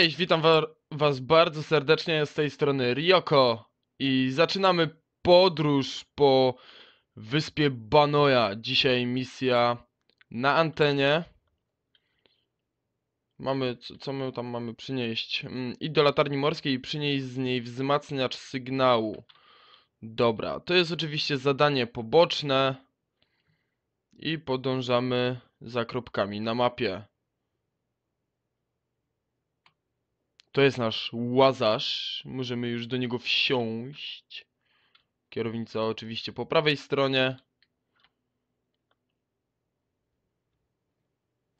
Cześć, witam wa Was bardzo serdecznie z tej strony Ryoko i zaczynamy podróż po wyspie Banoja. Dzisiaj misja na antenie. Mamy, co, co my tam mamy przynieść? Mm, i do latarni morskiej i przynieść z niej wzmacniacz sygnału. Dobra, to jest oczywiście zadanie poboczne i podążamy za kropkami na mapie. To jest nasz łazarz. Możemy już do niego wsiąść. Kierownica oczywiście po prawej stronie.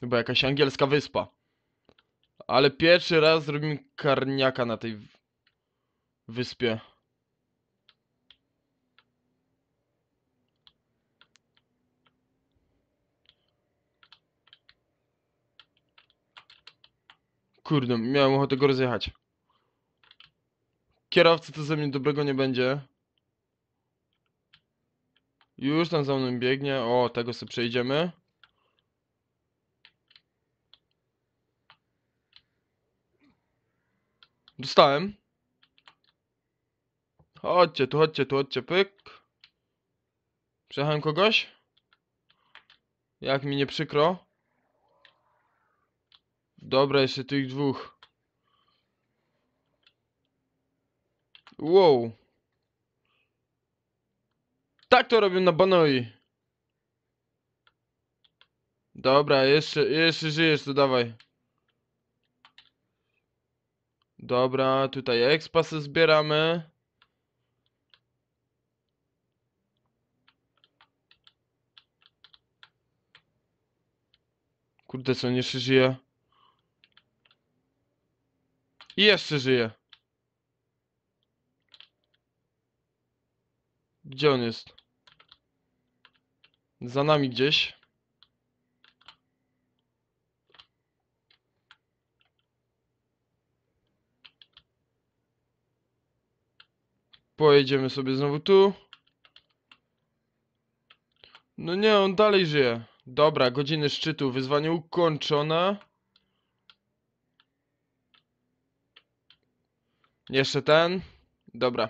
Chyba jakaś angielska wyspa. Ale pierwszy raz zrobimy karniaka na tej wyspie. Kurde, miałem ochotę go rozjechać. Kierowcy to ze mnie dobrego nie będzie. Już tam za mną biegnie. O, tego sobie przejdziemy. Dostałem. Chodźcie, tu chodźcie, tu chodźcie, pyk. Przejechałem kogoś? Jak mi nie przykro. Dobra, jeszcze tych dwóch. Wow. Tak to robią na banoi. Dobra, jeszcze, jeszcze żyjesz, to dawaj. Dobra, tutaj ekspasy zbieramy. Kurde, co nie żyje. I jeszcze żyje. Gdzie on jest? Za nami gdzieś. Pojedziemy sobie znowu tu. No nie, on dalej żyje. Dobra, godziny szczytu, wyzwanie ukończone. Jeszcze ten. Dobra.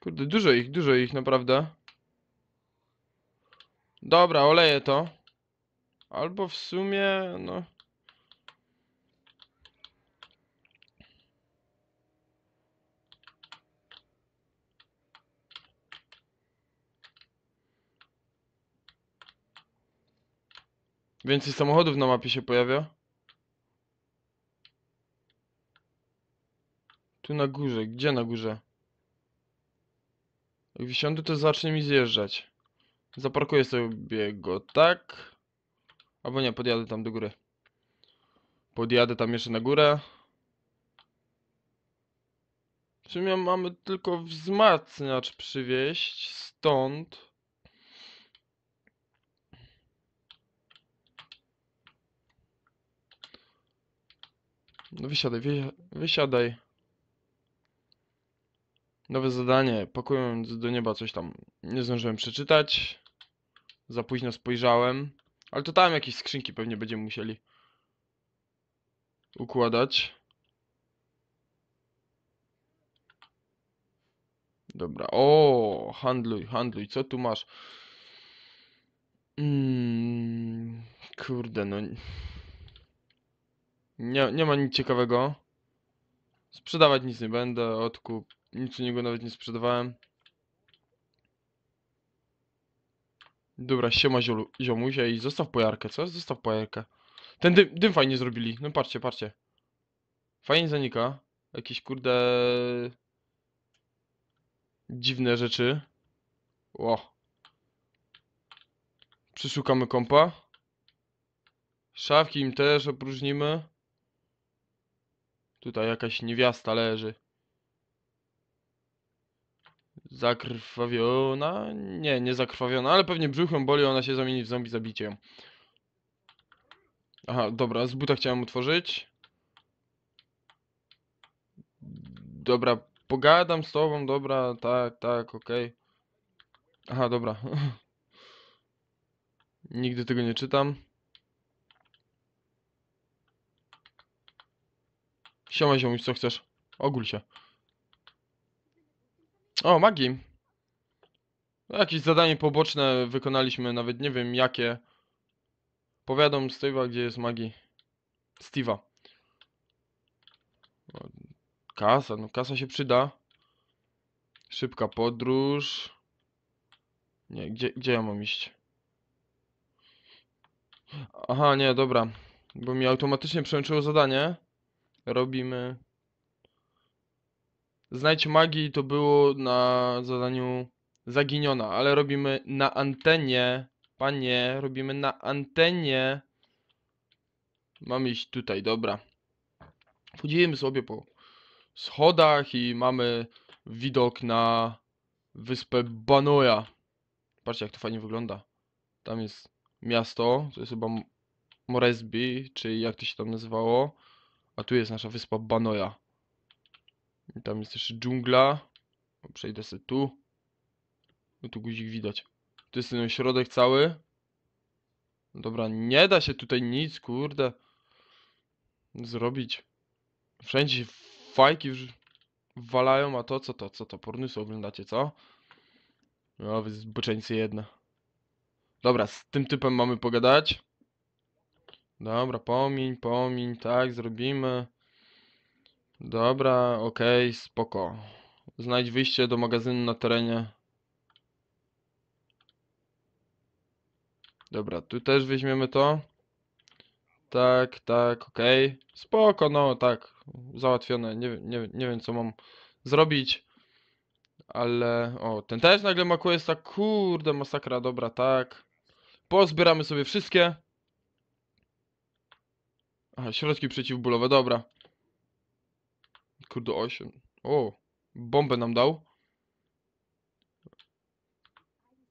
Kurde, dużo ich, dużo ich naprawdę. Dobra, oleję to. Albo w sumie, no... Więcej samochodów na mapie się pojawia. Tu na górze. Gdzie na górze? Jak wysiądę, to zacznie mi zjeżdżać. Zaparkuję sobie go tak. Albo nie, podjadę tam do góry. Podjadę tam jeszcze na górę. W sumie mamy tylko wzmacniacz przywieźć stąd. No wysiadaj, wysiadaj. Nowe zadanie, pakując do nieba coś tam. Nie zdążyłem przeczytać. Za późno spojrzałem. Ale to tam jakieś skrzynki pewnie będziemy musieli układać. Dobra, o, handluj, handluj, co tu masz? Mm, kurde, no... Nie, nie ma nic ciekawego. Sprzedawać nic nie będę, odkup nic niego nawet nie sprzedawałem. Dobra, siema ziolu, się i zostaw pojarkę, co? Zostaw pojarkę. Ten dym, dym fajnie zrobili. No patrzcie, patrzcie. Fajnie zanika. Jakieś kurde... Dziwne rzeczy. Ło. Przeszukamy kompa. Szafki im też opróżnimy. Tutaj jakaś niewiasta leży. Zakrwawiona? Nie, nie zakrwawiona, ale pewnie brzuchem boli, ona się zamieni w zombie, zabicie ją. Aha, dobra, z buta chciałem otworzyć. Dobra, pogadam z tobą, dobra, tak, tak, okej. Okay. Aha, dobra. Nigdy tego nie czytam. Siema ziomuś, co chcesz? Ogól się. O, magii. No, jakieś zadanie poboczne wykonaliśmy, nawet nie wiem jakie. Powiadom Steve'a, gdzie jest magii. Steve'a. No, kasa, no kasa się przyda. Szybka podróż. Nie, gdzie, gdzie ja mam iść? Aha, nie, dobra. Bo mi automatycznie przełączyło zadanie. Robimy Znajdź magii to było na zadaniu zaginiona, ale robimy na antenie. Panie, robimy na antenie. Mam iść tutaj, dobra. Wchodzimy sobie po schodach i mamy widok na wyspę Banoja. Patrzcie jak to fajnie wygląda. Tam jest miasto, to jest chyba Moresby, czy jak to się tam nazywało. A tu jest nasza wyspa Banoja. I tam jest jeszcze dżungla. Przejdę sobie tu. No tu guzik widać. To jest ten środek cały. No dobra, nie da się tutaj nic, kurde. Zrobić. Wszędzie się fajki walają, a to co to? Co to? Pornysy oglądacie, co? No, wy zboczeńcy jedna. Dobra, z tym typem mamy pogadać. Dobra, pomiń, pomiń, tak, zrobimy. Dobra, okej, okay, spoko. Znajdź wyjście do magazynu na terenie. Dobra, tu też weźmiemy to. Tak, tak, okej. Okay. Spoko, no tak. Załatwione. Nie, nie, nie wiem co mam zrobić. Ale... O, ten też nagle jest tak Kurde, masakra. Dobra, tak. Pozbieramy sobie wszystkie. Aha, środki przeciwbólowe, dobra. Kurde, 8. O, bombę nam dał.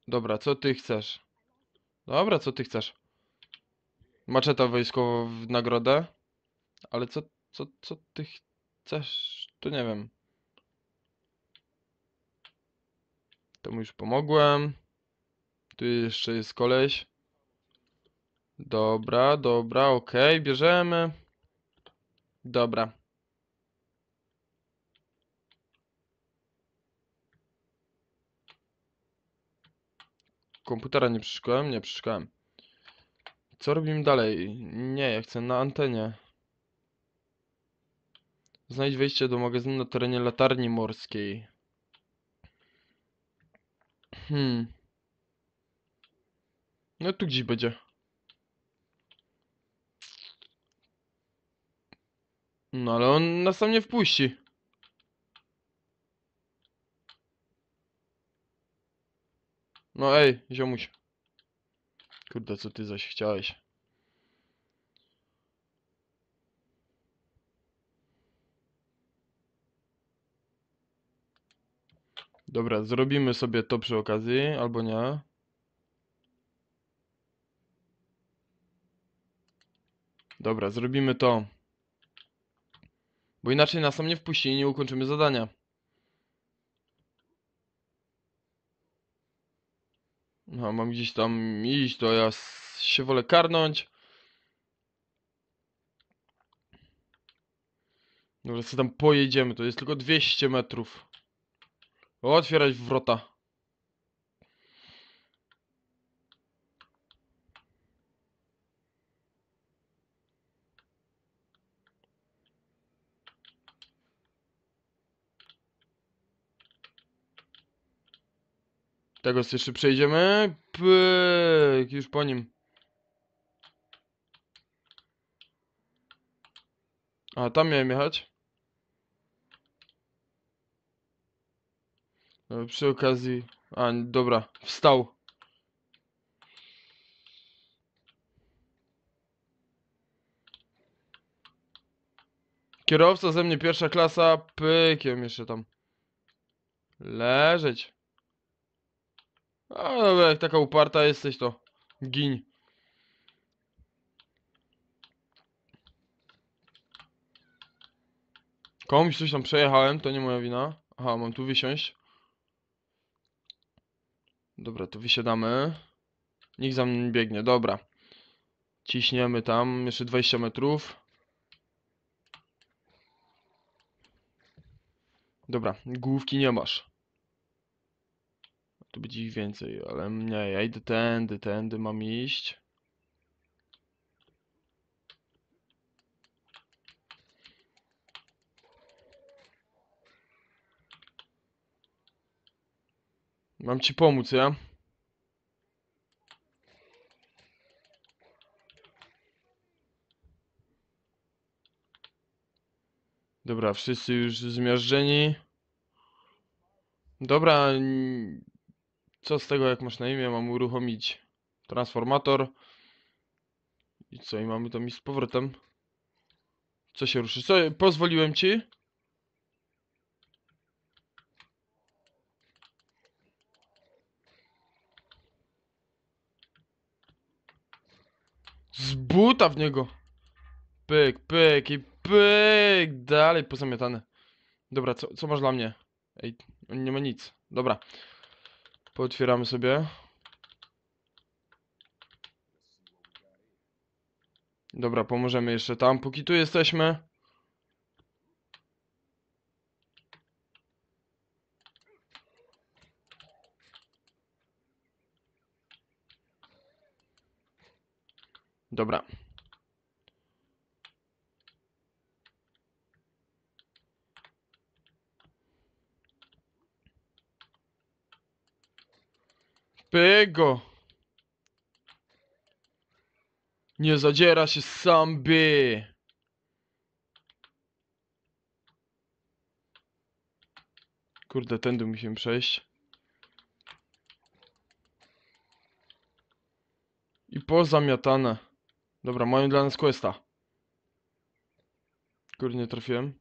Dobra, co ty chcesz? Dobra, co ty chcesz? Maczeta wojskowa w nagrodę. Ale co, co, co ty chcesz? To nie wiem. Temu już pomogłem. Tu jeszcze jest koleś. Dobra, dobra, okej, okay, bierzemy. Dobra. komputera nie przeszukałem? Nie przeszukałem. Co robimy dalej? Nie, ja chcę na antenie. Znajdź wejście do magazynu na terenie latarni morskiej. Hmm. No tu gdzieś będzie. No ale on nas tam nie wpuści. No ej, ziomuś. Kurde, co ty zaś chciałeś? Dobra, zrobimy sobie to przy okazji, albo nie. Dobra, zrobimy to. Bo inaczej nas tam nie wpuści i nie ukończymy zadania. No, mam gdzieś tam iść, to ja się wolę karnąć. Dobra, co tam pojedziemy, to jest tylko 200 metrów. otwierać wrota. Tego jeszcze przejdziemy. Pyk, już po nim. A, tam miałem jechać. E, przy okazji... A, dobra, wstał. Kierowca ze mnie pierwsza klasa, pykiem jeszcze tam. Leżeć. A dobra, jak taka uparta jesteś, to gin. Komuś coś tam przejechałem, to nie moja wina. Aha, mam tu wysiąść. Dobra, tu wysiadamy. Nikt za mną nie biegnie, dobra. Ciśniemy tam, jeszcze 20 metrów. Dobra, główki nie masz. Tu będzie ich więcej, ale nie, ja idę tędy, tędy mam iść. Mam ci pomóc, ja? Dobra, wszyscy już zmiażdżeni. Dobra, co z tego jak masz na imię, mam uruchomić transformator i co, i mamy to mi z powrotem co się ruszy, co, pozwoliłem ci z buta w niego pyk, pyk i pyk dalej pozamiatane dobra, co, co masz dla mnie? Ej, on nie ma nic, dobra Pootwieramy sobie. Dobra, pomożemy jeszcze tam, póki tu jesteśmy. Dobra. Pygo! Nie zadziera się sam Kurde, tędy musimy przejść. I pozamiatane. Dobra, mają dla nas questa. Kurde, nie trafiłem.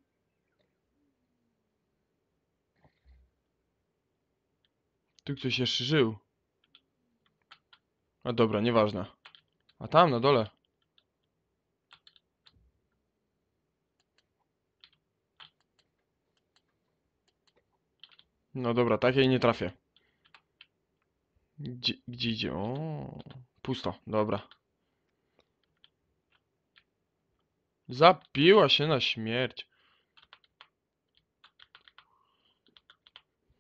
Tu ktoś jeszcze żył. A dobra, nieważne. A tam, na dole. No dobra, takiej nie trafię. Gdzie, gdzie idzie? O, pusto, dobra. Zapiła się na śmierć.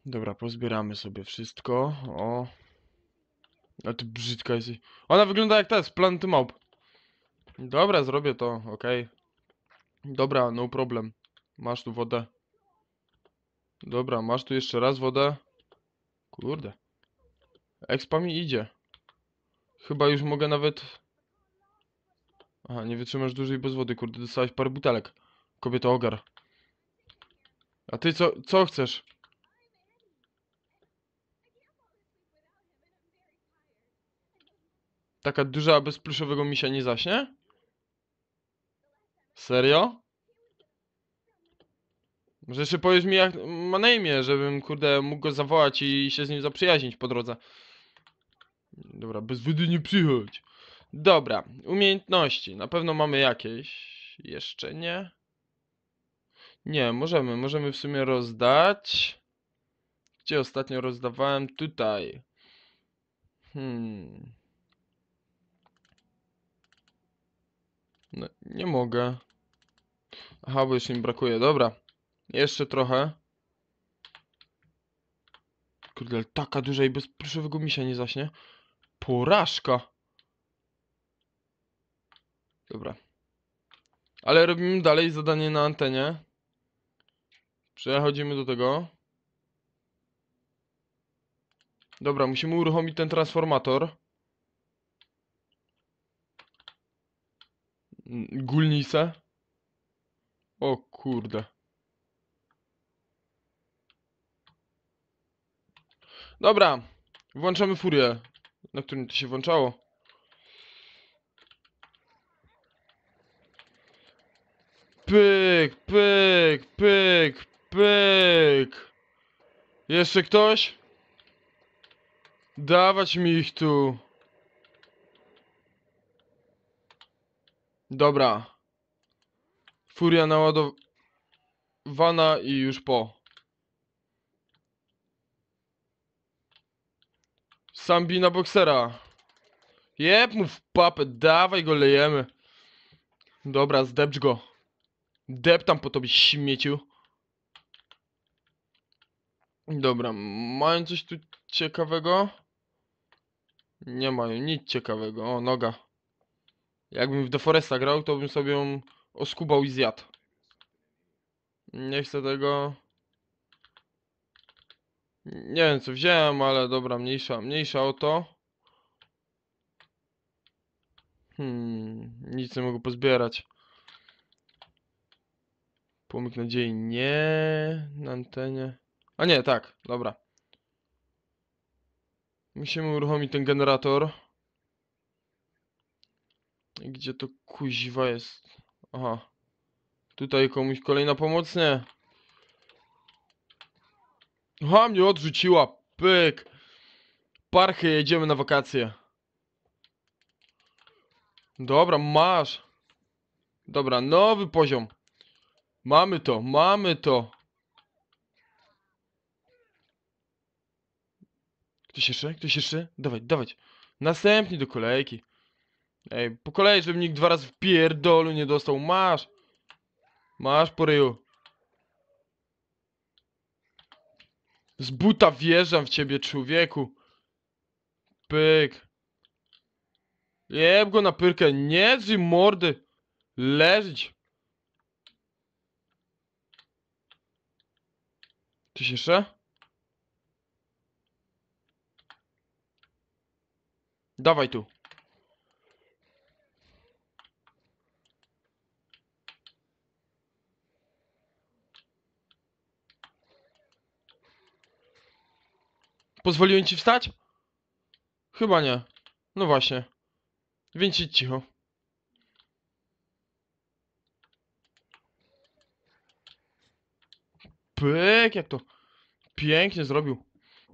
Dobra, pozbieramy sobie wszystko. O, a ty brzydka jesteś. Ona wygląda jak ta z Planty Małp. Dobra, zrobię to, okej. Okay. Dobra, no problem. Masz tu wodę. Dobra, masz tu jeszcze raz wodę. Kurde. Expa mi idzie. Chyba już mogę nawet... Aha, nie wytrzymasz dłużej bez wody, kurde, dostałeś parę butelek. Kobieto ogar. A ty co, co chcesz? Taka duża bez pluszowego misia nie zaśnie? Serio? Może jeszcze powiedz mi jak ma na imię, żebym kurde mógł go zawołać i się z nim zaprzyjaźnić po drodze. Dobra, bez wody nie przychodź. Dobra, umiejętności. Na pewno mamy jakieś. Jeszcze nie. Nie, możemy. Możemy w sumie rozdać. Gdzie ostatnio rozdawałem? Tutaj. Hmm. No, nie mogę. Aha, bo jeszcze mi brakuje. Dobra. Jeszcze trochę. Kurde, taka duża i bez pluszowego misia nie zaśnie. Porażka. Dobra. Ale robimy dalej zadanie na antenie. Przechodzimy do tego. Dobra, musimy uruchomić ten transformator. Gulnice? O kurde. Dobra, włączamy furię, na którym to się włączało. Pyk, pyk, pyk, pyk. Jeszcze ktoś? Dawać mi ich tu. Dobra. Furia naładowana i już po. Sambi na boksera. Jeb mu w papę, dawaj go lejemy. Dobra, zdepcz go. Deptam po tobie, śmieciu. Dobra, mają coś tu ciekawego? Nie mają, nic ciekawego. O, noga. Jakbym w The Foresta grał, to bym sobie ją oskubał i zjadł. Nie chcę tego. Nie wiem co wziąłem, ale dobra, mniejsza, mniejsza o to. Hmm, nic nie mogę pozbierać. Pomyk nadziei nie, na antenie. A nie, tak, dobra. Musimy uruchomić ten generator. Gdzie to kuźwa jest? Aha. Tutaj komuś kolejna pomoc? Nie. Aha, mnie odrzuciła. Pyk. Parchy, jedziemy na wakacje. Dobra, masz. Dobra, nowy poziom. Mamy to, mamy to. Ktoś jeszcze? Ktoś jeszcze? Dawaj, dawaj. Następny do kolejki. Ej, po kolei, żebym nikt dwa razy w pierdolu nie dostał. Masz! Masz, po Z buta wjeżdżam w ciebie, człowieku. Pyk. Jeb go na pyrkę. Nie drzy mordy. Leżeć. Ty się jeszcze? Dawaj tu. Pozwoliłem ci wstać? Chyba nie. No właśnie. Więc idź cicho. Pyk, jak to pięknie zrobił.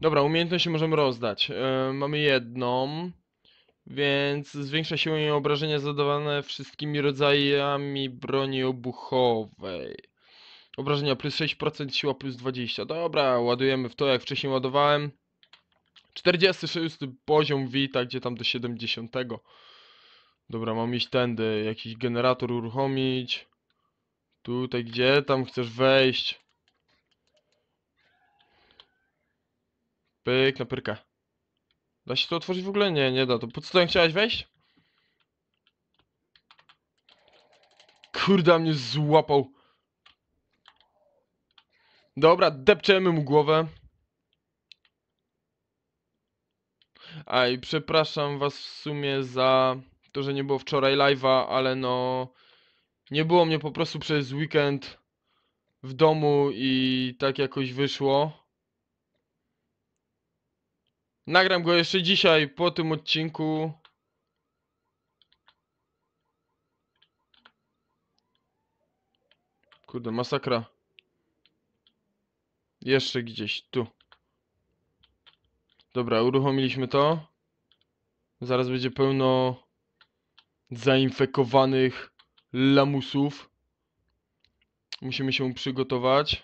Dobra, umiejętności możemy rozdać. Yy, mamy jedną, więc zwiększa siłę i obrażenia zadawane wszystkimi rodzajami broni obuchowej. Obrażenia plus 6%, siła plus 20. Dobra, ładujemy w to, jak wcześniej ładowałem. 46 poziom Wita, gdzie tam do 70. Dobra, mam iść tędy. Jakiś generator uruchomić. Tutaj, gdzie tam chcesz wejść? Pyk na pyrkę. Da się to otworzyć w ogóle? Nie, nie da. To po co tam chciałeś wejść? Kurda, mnie złapał. Dobra, depczemy mu głowę. A i przepraszam was w sumie za to, że nie było wczoraj live'a, ale no nie było mnie po prostu przez weekend w domu i tak jakoś wyszło. Nagram go jeszcze dzisiaj po tym odcinku. Kurde, masakra. Jeszcze gdzieś tu. Dobra, uruchomiliśmy to. Zaraz będzie pełno zainfekowanych lamusów. Musimy się przygotować.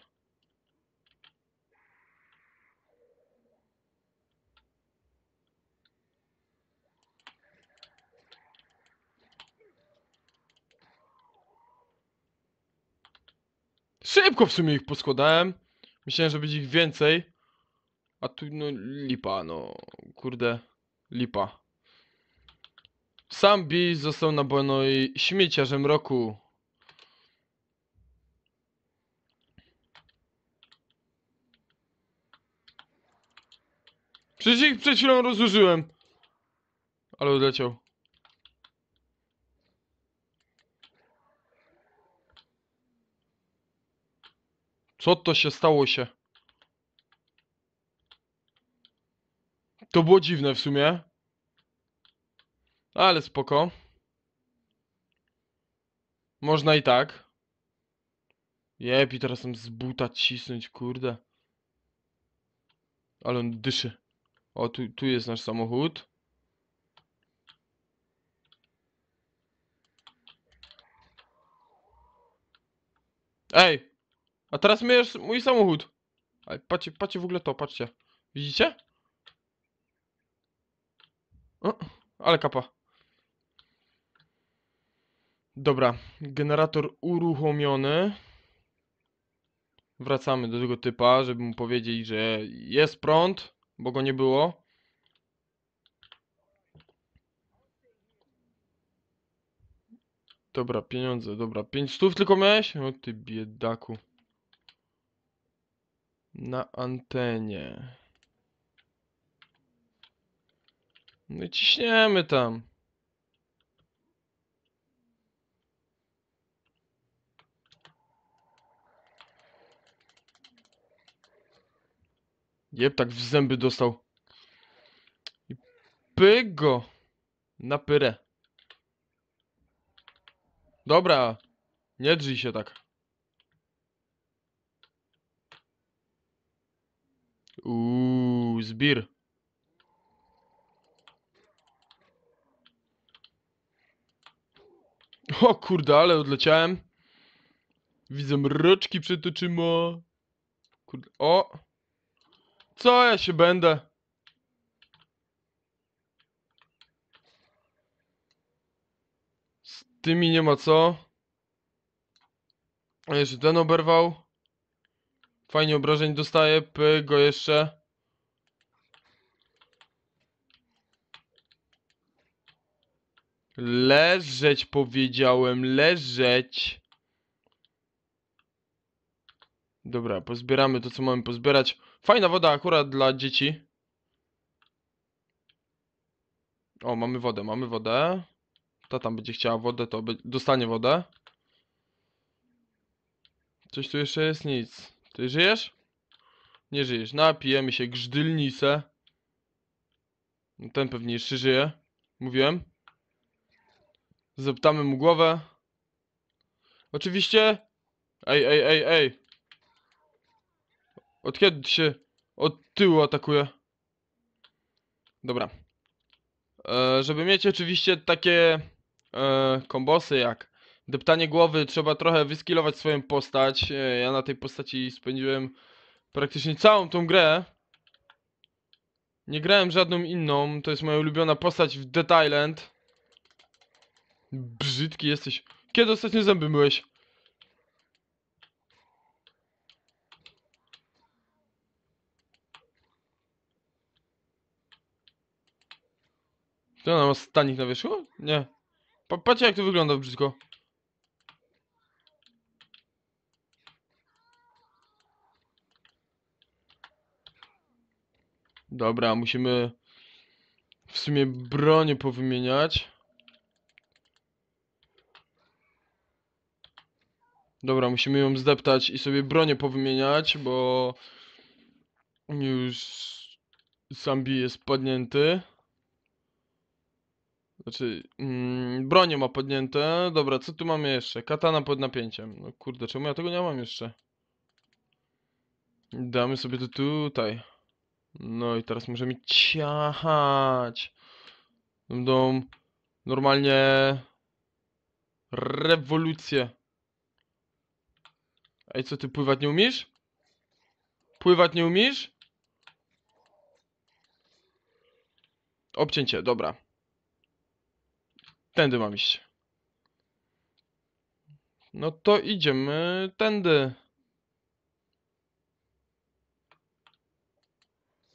Szybko w sumie ich poskładałem. Myślałem, że będzie ich więcej. A tu no lipa, no kurde, lipa. Sam Beast został na bono i śmieciarzem roku. Przecież ich przed chwilą rozłożyłem. Ale odleciał. Co to się stało się? To było dziwne w sumie. Ale spoko. Można i tak. Jeb, teraz tam z buta cisnąć, kurde. Ale on dyszy. O, tu, tu jest nasz samochód. Ej! A teraz myjesz mój samochód. Ej, patrzcie, patrzcie w ogóle to, patrzcie. Widzicie? O, ale kapa. Dobra, generator uruchomiony. Wracamy do tego typa, żeby mu powiedzieć, że jest prąd, bo go nie było. Dobra, pieniądze, dobra. 5 stów tylko miałeś? O ty biedaku. Na antenie. No i ciśniemy tam. Jeb, tak w zęby dostał. I pyk go na pyrę. Dobra, nie drzyj się tak. Uuu, zbir. O kurde, ale odleciałem. Widzę mroczki przed oczyma. Kurde, o. Co ja się będę? Z tymi nie ma co. A jeszcze ten oberwał. Fajnie obrażeń dostaje. py go jeszcze. Leżeć powiedziałem, leżeć. Dobra, pozbieramy to, co mamy pozbierać. Fajna woda akurat dla dzieci. O, mamy wodę, mamy wodę. Ta tam będzie chciała wodę, to dostanie wodę. Coś tu jeszcze jest? Nic. Ty żyjesz? Nie żyjesz. Napijemy się grzdylnicę. No ten pewnie jeszcze żyje. Mówiłem. Zeptamy mu głowę. Oczywiście. Ej, ej, ej, ej. Od kiedy się od tyłu atakuje? Dobra. E, żeby mieć oczywiście takie e, kombosy jak deptanie głowy, trzeba trochę wyskilować swoją postać. E, ja na tej postaci spędziłem praktycznie całą tą grę. Nie grałem żadną inną, to jest moja ulubiona postać w The Thailand. Brzydki jesteś. Kiedy ostatnio zęby myłeś? To ona ma stanik na wierzchu? Nie. Pa patrzcie jak to wygląda brzydko. Dobra, musimy w sumie bronię powymieniać. Dobra, musimy ją zdeptać i sobie bronię powymieniać, bo... Już... Sambi jest podnięty. Znaczy, mm, ma podnięte. Dobra, co tu mamy jeszcze? Katana pod napięciem. No kurde, czemu ja tego nie mam jeszcze? Damy sobie to tutaj. No i teraz możemy ciachać. Będą normalnie rewolucję. Ej, co ty pływać nie umiesz? Pływać nie umiesz? Obcięcie, dobra. Tędy mam iść. No to idziemy tędy.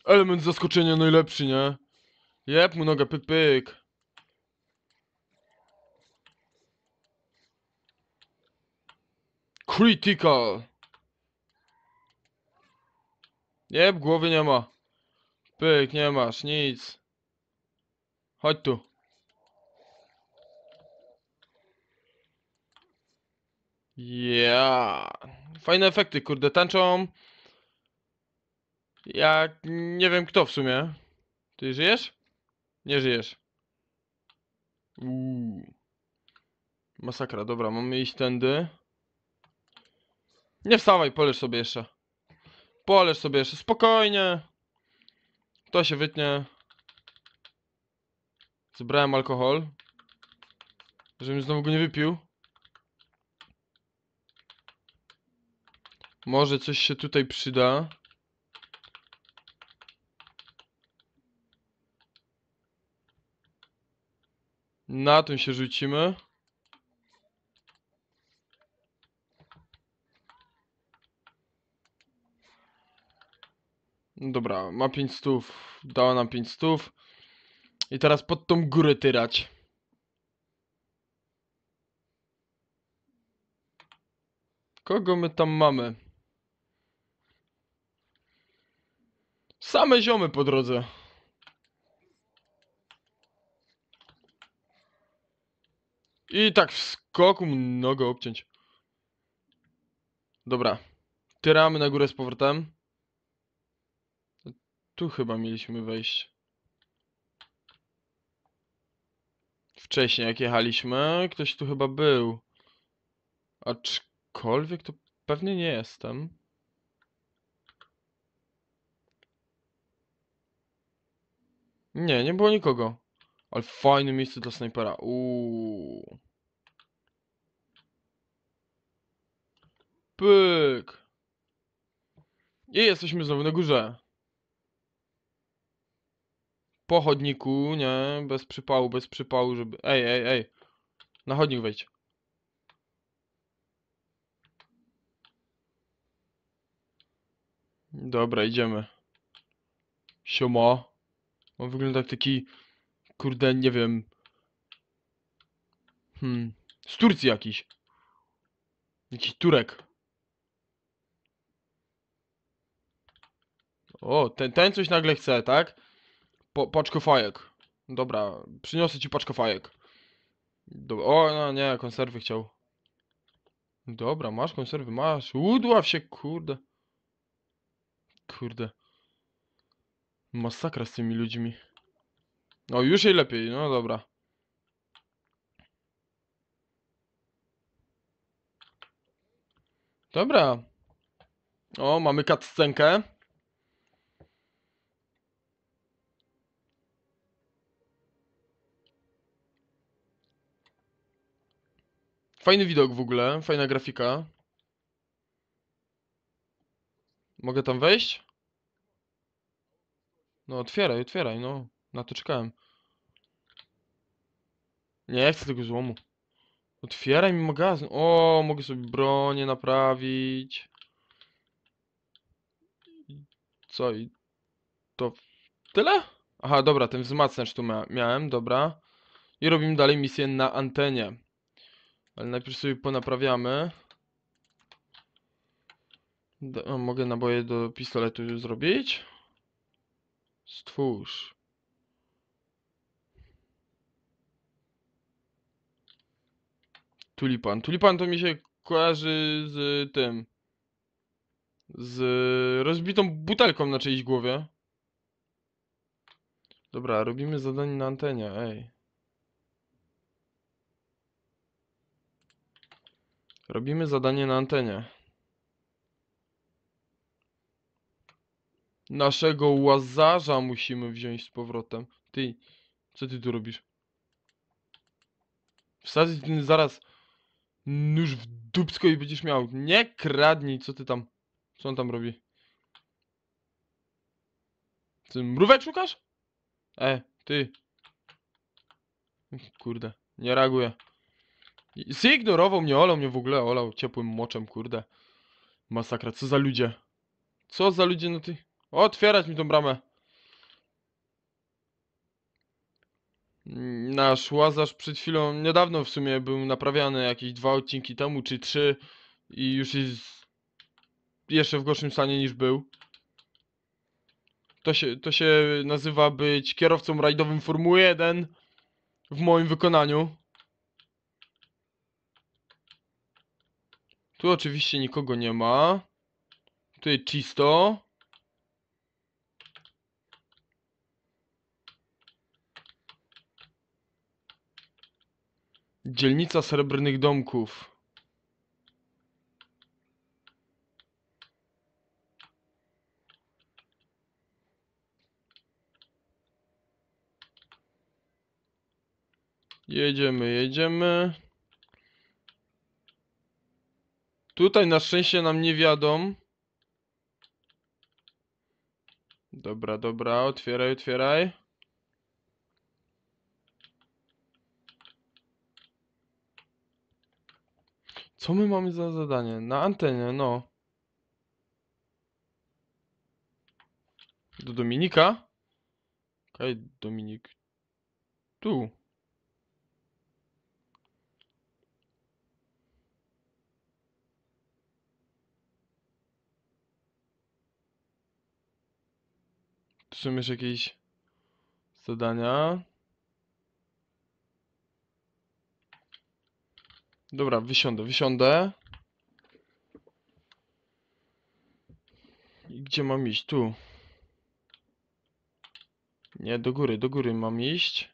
Element zaskoczenia najlepszy, nie? Jep, mu nogę, pyk, pyk. Critical. Nie, głowy nie ma. Pyk, nie masz, nic. Chodź tu. Yeah. Fajne efekty, kurde, tańczą. Jak nie wiem kto w sumie. Ty żyjesz? Nie żyjesz. Uuu. Masakra, dobra, mamy iść tędy. Nie wstawaj, poleż sobie jeszcze. Poleż sobie jeszcze, spokojnie. To się wytnie. Zebrałem alkohol. Żebym znowu go nie wypił. Może coś się tutaj przyda. Na tym się rzucimy. Dobra, ma 5 stów. Dała nam 5 stów. I teraz pod tą górę tyrać. Kogo my tam mamy? Same ziomy po drodze. I tak w skoku mnogo obciąć. Dobra. Tyramy na górę z powrotem. Tu chyba mieliśmy wejść. Wcześniej jak jechaliśmy, ktoś tu chyba był. Aczkolwiek to pewnie nie jestem. Nie, nie było nikogo. Ale fajne miejsce dla snajpera. Uuu. Pyk. I jesteśmy znowu na górze po chodniku, nie? Bez przypału, bez przypału, żeby... Ej, ej, ej. Na chodnik wejdź. Dobra, idziemy. Sioma. On wygląda jak taki... Kurde, nie wiem... Hmm... Z Turcji jakiś. Jakiś Turek. O, ten, ten coś nagle chce, tak? Po, paczko fajek. Dobra, przyniosę ci paczkę fajek. Dobra. O, no nie, konserwy chciał. Dobra, masz konserwy, masz. Udław się, kurde. Kurde. Masakra z tymi ludźmi. No już jej lepiej, no dobra. Dobra. O, mamy cutscenkę. Fajny widok w ogóle, fajna grafika. Mogę tam wejść? No otwieraj, otwieraj, no. Na to czekałem. Nie chcę tego złomu. Otwieraj mi magazyn. O, mogę sobie bronię naprawić. Co i to tyle? Aha, dobra, ten wzmacniacz tu miałem, dobra. I robimy dalej misję na antenie. Ale najpierw sobie ponaprawiamy. Da, mogę naboje do pistoletu zrobić? Stwórz. Tulipan. Tulipan to mi się kojarzy z tym. Z rozbitą butelką na czyjejś głowie. Dobra, robimy zadanie na antenie, ej. Robimy zadanie na antenie. Naszego łazarza musimy wziąć z powrotem. Ty, co ty tu robisz? Wsadzić zaraz nóż w dupsko i będziesz miał. Nie kradnij, co ty tam, co on tam robi? Ty mrówek szukasz? E, ty. Kurde, nie reaguje. Zignorował mnie, olał mnie w ogóle, olał ciepłym moczem, kurde. Masakra, co za ludzie. Co za ludzie, no ty. Otwierać mi tą bramę. Nasz łazarz przed chwilą, niedawno w sumie był naprawiany jakieś dwa odcinki temu, czy trzy. I już jest jeszcze w gorszym stanie niż był. To się, to się nazywa być kierowcą rajdowym Formuły 1 w moim wykonaniu. Tu oczywiście nikogo nie ma. Tutaj czysto. Dzielnica srebrnych domków. Jedziemy, jedziemy. Tutaj na szczęście nam nie wiadomo. Dobra, dobra, otwieraj, otwieraj. Co my mamy za zadanie? Na antenie, no. Do Dominika? Okej, okay, Dominik. Tu. otrzymiesz jakieś zadania. Dobra, wysiądę, wysiądę. I gdzie mam iść? Tu. Nie, do góry, do góry mam iść.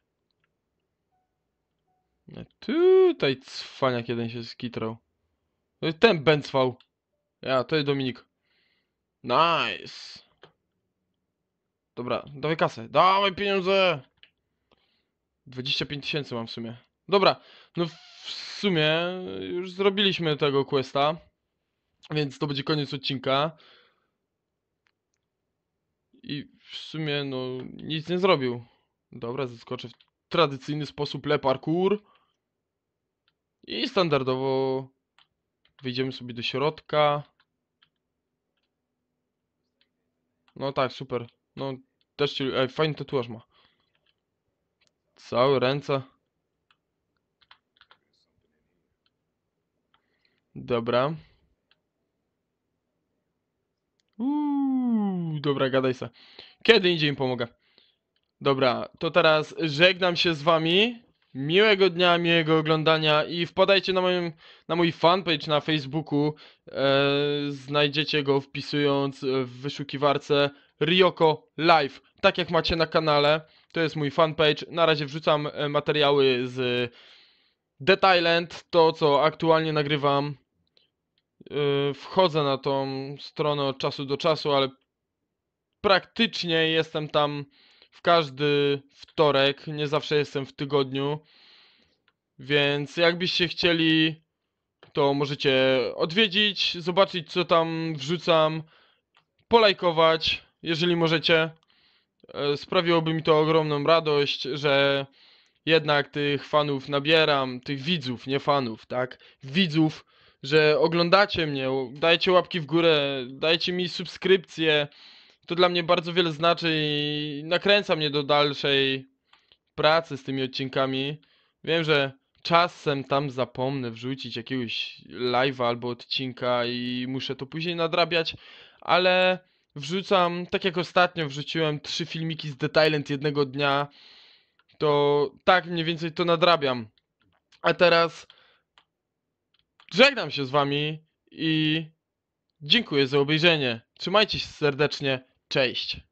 tutaj cwaniak jeden się skitrał. No ten bęcwał. Ja, to jest Dominik. Nice. Dobra, dawaj kasę. Dawaj pieniądze! 25 tysięcy mam w sumie. Dobra, no w sumie już zrobiliśmy tego questa. Więc to będzie koniec odcinka. I w sumie no nic nie zrobił. Dobra, zaskoczę w tradycyjny sposób le parkour. I standardowo wyjdziemy sobie do środka. No tak, super. No też się, ej, fajny tatuaż ma. Całe ręce. Dobra. Uuu, dobra, gadaj se. Kiedy indziej im pomogę. Dobra, to teraz żegnam się z wami. Miłego dnia, miłego oglądania i wpadajcie na, moim, na mój fanpage na Facebooku. E, znajdziecie go wpisując w wyszukiwarce Ryoko Live, tak jak macie na kanale. To jest mój fanpage. Na razie wrzucam e, materiały z The Thailand, to co aktualnie nagrywam. E, wchodzę na tą stronę od czasu do czasu, ale praktycznie jestem tam w każdy wtorek. Nie zawsze jestem w tygodniu. Więc jakbyście chcieli, to możecie odwiedzić, zobaczyć co tam wrzucam, polajkować, jeżeli możecie. E, sprawiłoby mi to ogromną radość, że jednak tych fanów nabieram, tych widzów, nie fanów, tak? Widzów, że oglądacie mnie, dajcie łapki w górę, dajcie mi subskrypcję. To dla mnie bardzo wiele znaczy i nakręca mnie do dalszej pracy z tymi odcinkami. Wiem, że czasem tam zapomnę wrzucić jakiegoś live'a albo odcinka i muszę to później nadrabiać, ale Wrzucam, tak jak ostatnio wrzuciłem trzy filmiki z The Island jednego dnia, to tak mniej więcej to nadrabiam. A teraz żegnam się z wami i dziękuję za obejrzenie. Trzymajcie się serdecznie. Cześć.